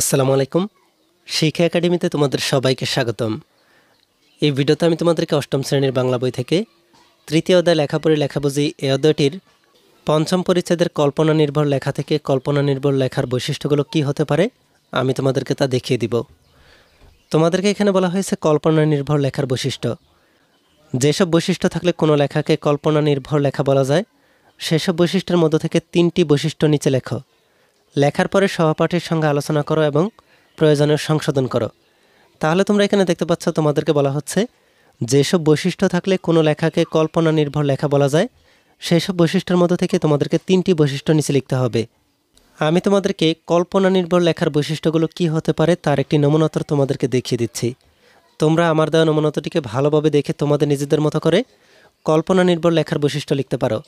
আসসালামু আলাইকুম শিক্ষা একাডেমিতে তোমাদের সবাইকে স্বাগতম এই ভিডিওতে আমি তোমাদেরকে অষ্টম শ্রেণীর বাংলা বই থেকে তৃতীয় অধ্যায় পড়ে লেখা বুঝি এ অধ্যায়টির পঞ্চম পরিচ্ছেদের কল্পনা নির্ভর লেখা থেকে কল্পনা নির্ভর লেখার বৈশিষ্ট্যগুলো কি হতে পারে আমি তোমাদেরকে তা দেখিয়ে দিব তোমাদেরকে এখানে বলা হয়েছে কল্পনা নির্ভর লেখার বৈশিষ্ট্য যেসব বৈশিষ্ট্য থাকলে কোনো লেখাকে কল্পনা নির্ভর লেখা বলা যায় সেসব বৈশিষ্ট্যের মধ্য থেকে তিনটি বৈশিষ্ট্য নিচে লেখো লেখার পরে সহপাঠীর সঙ্গে আলোচনা করো এবং প্রয়োজনীয় সংশোধন করো তাহলে তোমরা এখানে দেখতে পাচ্ছ তোমাদেরকে বলা হচ্ছে যেসব বৈশিষ্ট্য থাকলে কোনো লেখাকে কল্পনা নির্ভর লেখা বলা যায় সেই সব বৈশিষ্ট্যের মধ্যে থেকে তোমাদেরকে তিনটি বৈশিষ্ট্য নিচে লিখতে হবে আমি তোমাদেরকে কল্পনা নির্ভর লেখার বৈশিষ্ট্যগুলো কি হতে পারে তার একটি নমুনাতর তোমাদেরকে দেখিয়ে দিচ্ছি তোমরা আমার দেওয়া নমুনাতটিকে ভালোভাবে দেখে তোমাদের নিজেদের মতো করে কল্পনা নির্ভর লেখার বৈশিষ্ট্য লিখতে পারো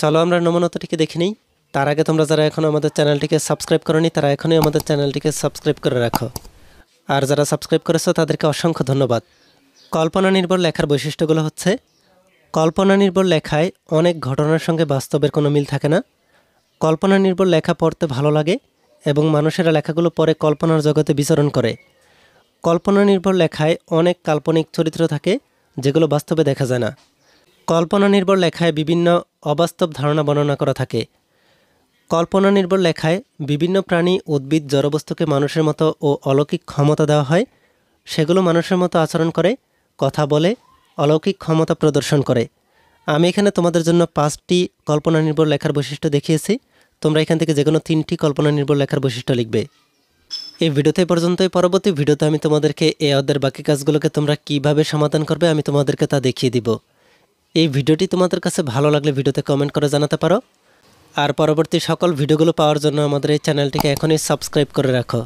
চলো আমরা নমুনাতটিকে দেখে নিই তার আগে তোমরা যারা এখনও আমাদের চ্যানেলটিকে সাবস্ক্রাইব করনি তারা এখনই আমাদের চ্যানেলটিকে সাবস্ক্রাইব করে রাখো আর যারা সাবস্ক্রাইব করেছো তাদেরকে অসংখ্য ধন্যবাদ কল্পনা নির্ভর লেখার বৈশিষ্ট্যগুলো হচ্ছে কল্পনা নির্ভর লেখায় অনেক ঘটনার সঙ্গে বাস্তবের কোনো মিল থাকে না কল্পনা নির্ভর লেখা পড়তে ভালো লাগে এবং মানুষেরা লেখাগুলো পরে কল্পনার জগতে বিচরণ করে কল্পনা নির্ভর লেখায় অনেক কাল্পনিক চরিত্র থাকে যেগুলো বাস্তবে দেখা যায় না কল্পনা নির্ভর লেখায় বিভিন্ন অবাস্তব ধারণা বর্ণনা করা থাকে কল্পনা নির্ভর লেখায় বিভিন্ন প্রাণী উদ্ভিদ জড়বস্তুকে মানুষের মতো ও অলৌকিক ক্ষমতা দেওয়া হয় সেগুলো মানুষের মতো আচরণ করে কথা বলে অলৌকিক ক্ষমতা প্রদর্শন করে আমি এখানে তোমাদের জন্য পাঁচটি কল্পনা নির্ভর লেখার বৈশিষ্ট্য দেখিয়েছি তোমরা এখান থেকে যে কোনো তিনটি কল্পনা নির্ভর লেখার বৈশিষ্ট্য লিখবে এই ভিডিওতে পর্যন্ত পরবর্তী ভিডিওতে আমি তোমাদেরকে এ অদের বাকি কাজগুলোকে তোমরা কিভাবে সমাধান করবে আমি তোমাদেরকে তা দেখিয়ে দিব এই ভিডিওটি তোমাদের কাছে ভালো লাগলে ভিডিওতে কমেন্ট করে জানাতে পারো আর পরবর্তী সকল ভিডিওগুলো পাওয়ার জন্য আমাদের এই চ্যানেলটিকে এখনই সাবস্ক্রাইব করে রাখো